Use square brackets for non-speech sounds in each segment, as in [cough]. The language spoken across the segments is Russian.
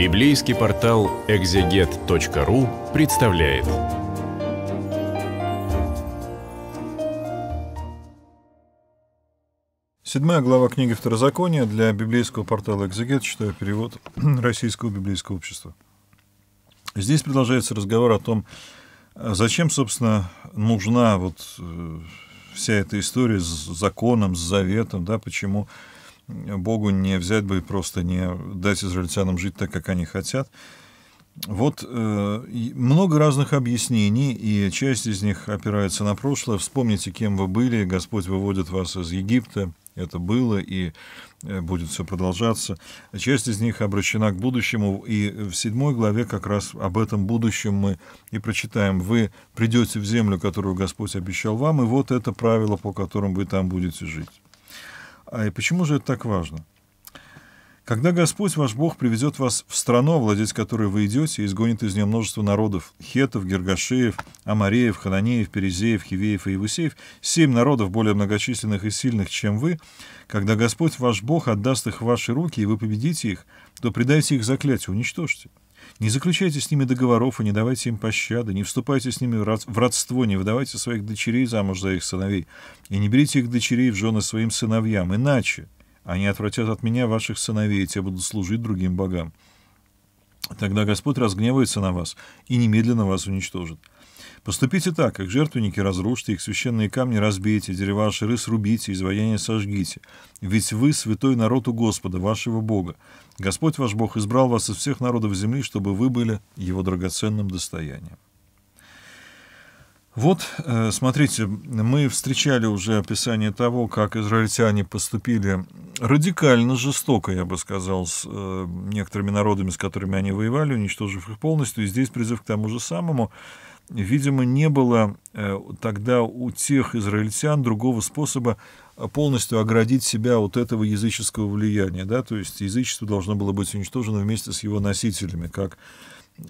Библейский портал экзегет.ру представляет. Седьмая глава книги Второзакония для библейского портала «Экзегет», читаю перевод [clears throat] Российского библейского общества. Здесь продолжается разговор о том, а зачем, собственно, нужна вот э, вся эта история с законом, с заветом, да, почему Богу не взять бы и просто не дать израильтянам жить так, как они хотят. Вот э, много разных объяснений, и часть из них опирается на прошлое. Вспомните, кем вы были, Господь выводит вас из Египта, это было и э, будет все продолжаться. Часть из них обращена к будущему, и в седьмой главе как раз об этом будущем мы и прочитаем. Вы придете в землю, которую Господь обещал вам, и вот это правило, по которым вы там будете жить. А и почему же это так важно? Когда Господь ваш Бог приведет вас в страну, владеть которой вы идете, и изгонит из нее множество народов — хетов, гергашеев, амареев, хананеев, перезеев, хивеев и евусеев, семь народов более многочисленных и сильных, чем вы, когда Господь ваш Бог отдаст их в ваши руки, и вы победите их, то предайте их заклятию, уничтожьте. Не заключайте с ними договоров и не давайте им пощады, не вступайте с ними в родство, не выдавайте своих дочерей замуж за их сыновей, и не берите их дочерей в жены своим сыновьям, иначе они отвратят от меня ваших сыновей, и те будут служить другим богам. Тогда Господь разгневается на вас и немедленно вас уничтожит. Поступите так, как жертвенники разрушьте их священные камни разбейте, дерева ширы срубите, изваяния сожгите. Ведь вы святой народ у Господа, вашего Бога. Господь ваш Бог избрал вас из всех народов земли, чтобы вы были его драгоценным достоянием. Вот, э, смотрите, мы встречали уже описание того, как израильтяне поступили радикально жестоко, я бы сказал, с э, некоторыми народами, с которыми они воевали, уничтожив их полностью. И здесь призыв к тому же самому видимо, не было э, тогда у тех израильтян другого способа э, полностью оградить себя от этого языческого влияния. Да? То есть язычество должно было быть уничтожено вместе с его носителями, как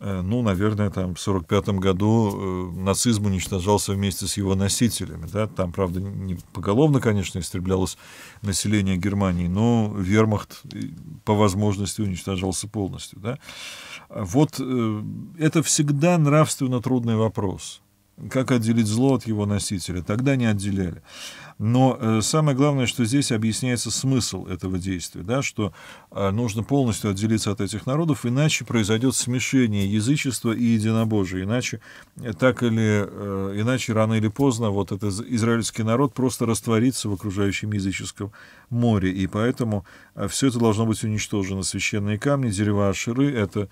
Э, ну, наверное, там в 1945 году э, нацизм уничтожался вместе с его носителями. Да? Там, правда, не поголовно, конечно, истреблялось население Германии, но вермахт э, по возможности уничтожался полностью. Да? Вот это всегда нравственно трудный вопрос. Как отделить зло от его носителя? Тогда не отделяли. Но э, самое главное, что здесь объясняется смысл этого действия, да, что э, нужно полностью отделиться от этих народов, иначе произойдет смешение язычества и единобожия, иначе э, так или иначе рано или поздно вот этот израильский народ просто растворится в окружающем языческом море, и поэтому все это должно быть уничтожено. Священные камни, дерева Аширы, это,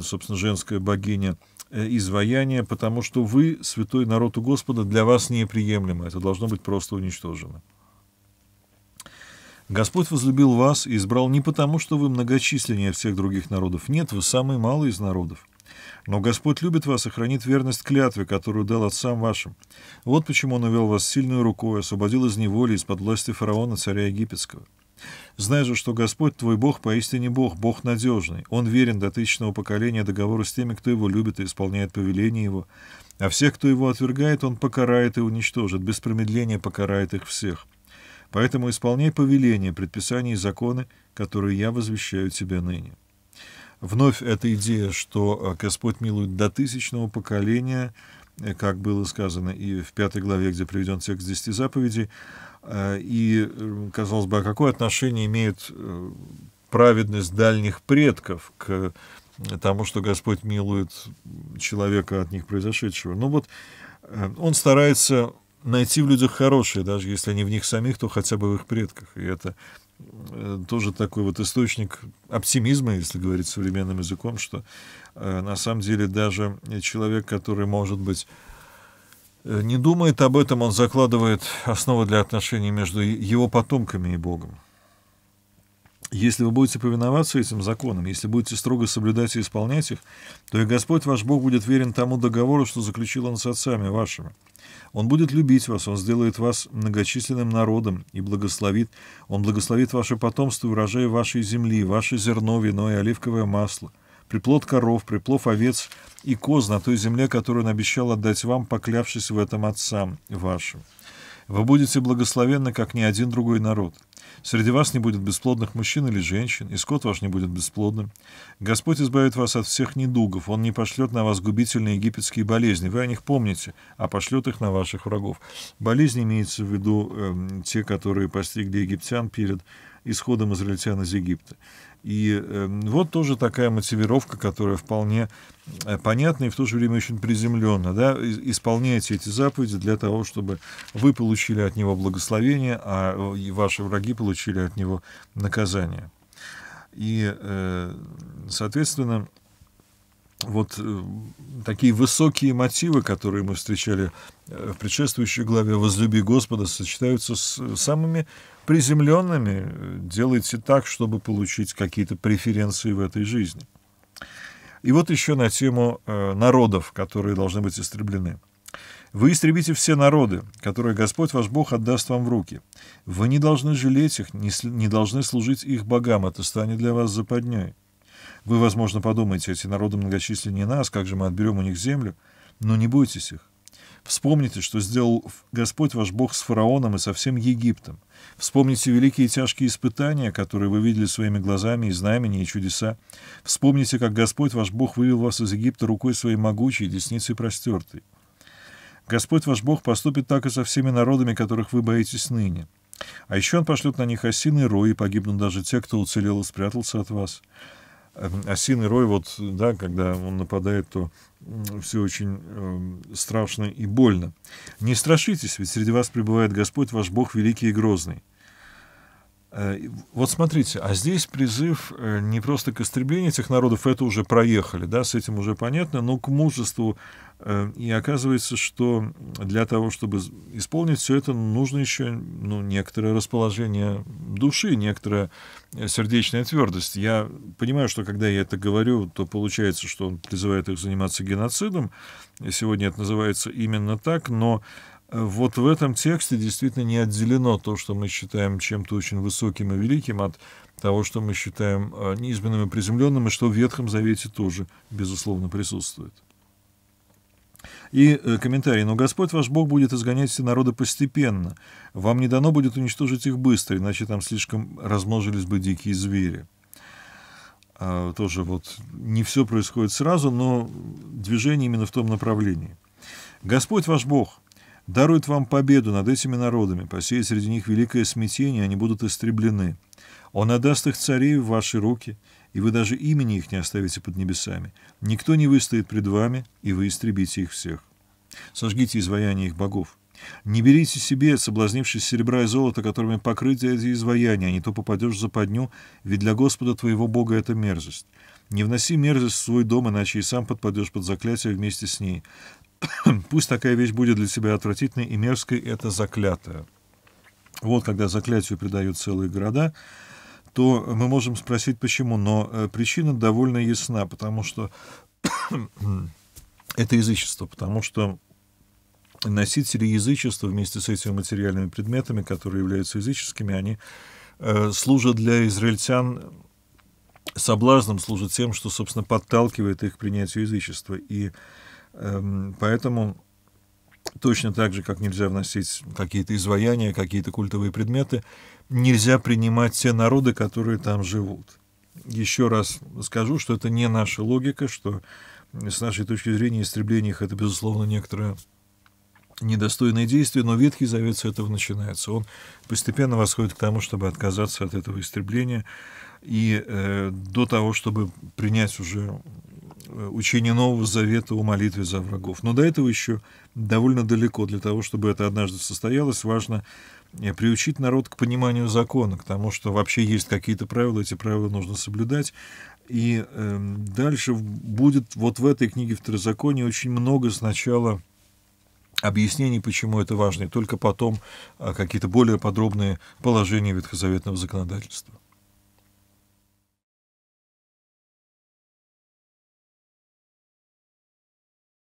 собственно, женская богиня – Э, изваяния, потому что вы, святой народ у Господа, для вас неприемлемо. Это должно быть просто уничтожено. Господь возлюбил вас и избрал не потому, что вы многочисленнее всех других народов. Нет, вы самый малый из народов. Но Господь любит вас и хранит верность клятве, которую дал отцам вашим. Вот почему Он увел вас сильную рукой, освободил из неволи, из-под власти фараона, царя египетского. Знай же, что Господь твой Бог поистине Бог, Бог надежный. Он верен до тысячного поколения договору с теми, кто его любит и исполняет повеление его. А всех, кто его отвергает, он покарает и уничтожит, без промедления покарает их всех. Поэтому исполняй повеления, предписания и законы, которые я возвещаю тебе ныне. Вновь эта идея, что э, Господь милует до тысячного поколения – Э, как было сказано и в пятой главе, где приведен текст десяти заповедей. Э, и, э, казалось бы, а какое отношение имеет праведность дальних предков к тому, что Господь милует человека от них произошедшего? Ну вот он старается найти в людях хорошее, даже если они в них самих, то хотя бы в их предках. И это Э, тоже такой вот источник оптимизма, если говорить современным языком, что э, на самом деле даже человек, который, может быть, э, не думает об этом, он закладывает основы для отношений между его потомками и Богом. Если вы будете повиноваться этим законам, если будете строго соблюдать и исполнять их, то и Господь ваш Бог будет верен тому договору, что заключил Он с отцами вашими. Он будет любить вас, Он сделает вас многочисленным народом и благословит. Он благословит ваше потомство и урожай вашей земли, ваше зерно, вино и оливковое масло, приплод коров, приплод овец и коз на той земле, которую Он обещал отдать вам, поклявшись в этом отцам вашим. Вы будете благословенны, как ни один другой народ. Среди вас не будет бесплодных мужчин или женщин, и скот ваш не будет бесплодным. Господь избавит вас от всех недугов, Он не пошлет на вас губительные египетские болезни. Вы о них помните, а пошлет их на ваших врагов. Болезни имеется в виду э, те, которые постигли египтян перед исходом израильтян из Египта. И э, вот тоже такая мотивировка, которая вполне э, понятна и в то же время очень приземленно. Да? Исполняйте эти заповеди для того, чтобы вы получили от него благословение, а э, ваши враги получили от него наказание. И, э, соответственно, вот э, такие высокие мотивы, которые мы встречали э, в предшествующей главе «Возлюби Господа», сочетаются с самыми приземленными, э, делайте так, чтобы получить какие-то преференции в этой жизни. И вот еще на тему э, народов, которые должны быть истреблены. Вы истребите все народы, которые Господь ваш Бог отдаст вам в руки. Вы не должны жалеть их, не должны служить их богам, это станет для вас западней. Вы, возможно, подумаете, эти народы многочисленнее нас, как же мы отберем у них землю? Но не бойтесь их. Вспомните, что сделал Господь ваш Бог с фараоном и со всем Египтом. Вспомните великие тяжкие испытания, которые вы видели своими глазами, и знамения, и чудеса. Вспомните, как Господь ваш Бог вывел вас из Египта рукой своей могучей, десницей простертой. Господь ваш Бог поступит так и со всеми народами, которых вы боитесь ныне. А еще Он пошлет на них осиный рой, и погибнут даже те, кто уцелел и спрятался от вас. Осиный эм, а рой, вот, да, когда он нападает, то все очень э, страшно и больно. «Не страшитесь, ведь среди вас пребывает Господь, ваш Бог великий и грозный». Э, вот смотрите, а здесь призыв э, не просто к истреблению этих народов, это уже проехали, да, с этим уже понятно, но к мужеству Э, и оказывается, что для того, чтобы исполнить все это, нужно еще ну, некоторое расположение души, некоторая э, сердечная твердость. Я понимаю, что когда я это говорю, то получается, что он призывает их заниматься геноцидом. Сегодня это называется именно так, но э, вот в этом тексте действительно не отделено то, что мы считаем чем-то очень высоким и великим, от того, что мы считаем низменным и приземленным, и что в Ветхом Завете тоже, безусловно, присутствует. И э, комментарий. «Но Господь ваш Бог будет изгонять все народы постепенно. Вам не дано будет уничтожить их быстро, иначе там слишком размножились бы дикие звери». Э, тоже вот не все происходит сразу, но движение именно в том направлении. «Господь ваш Бог дарует вам победу над этими народами, посеет среди них великое смятение, они будут истреблены. Он отдаст их царей в ваши руки, и вы даже имени их не оставите под небесами. Никто не выстоит пред вами, и вы истребите их всех. Сожгите изваяния их богов. Не берите себе, соблазнившись серебра и золота, которыми покрыты эти изваяния, а не то попадешь в западню, ведь для Господа твоего Бога это мерзость. Не вноси мерзость в свой дом, иначе и сам подпадешь под заклятие вместе с ней. [coughs] Пусть такая вещь будет для тебя отвратительной и мерзкой, это заклятая. Вот когда заклятию придают целые города — то мы можем спросить, почему. Но э, причина довольно ясна, потому что [clears throat] это язычество, потому что носители язычества вместе с этими материальными предметами, которые являются языческими, они э, служат для израильтян соблазном, служат тем, что, собственно, подталкивает их к принятию язычества. И эм, поэтому Точно так же, как нельзя вносить какие-то изваяния, какие-то культовые предметы, нельзя принимать те народы, которые там живут. Еще раз скажу, что это не наша логика, что с нашей точки зрения истребление их это, безусловно, некоторое недостойное действие, но Ветхий Завет с этого начинается. Он постепенно восходит к тому, чтобы отказаться от этого истребления и э, до того, чтобы принять уже Э, учение Нового Завета о молитве за врагов. Но до этого еще довольно далеко. Для того, чтобы это однажды состоялось, важно э, приучить народ к пониманию закона, к тому, что вообще есть какие-то правила, эти правила нужно соблюдать. И э, дальше будет вот в этой книге Второзакония очень много сначала объяснений, почему это важно, и только потом э, какие-то более подробные положения ветхозаветного законодательства.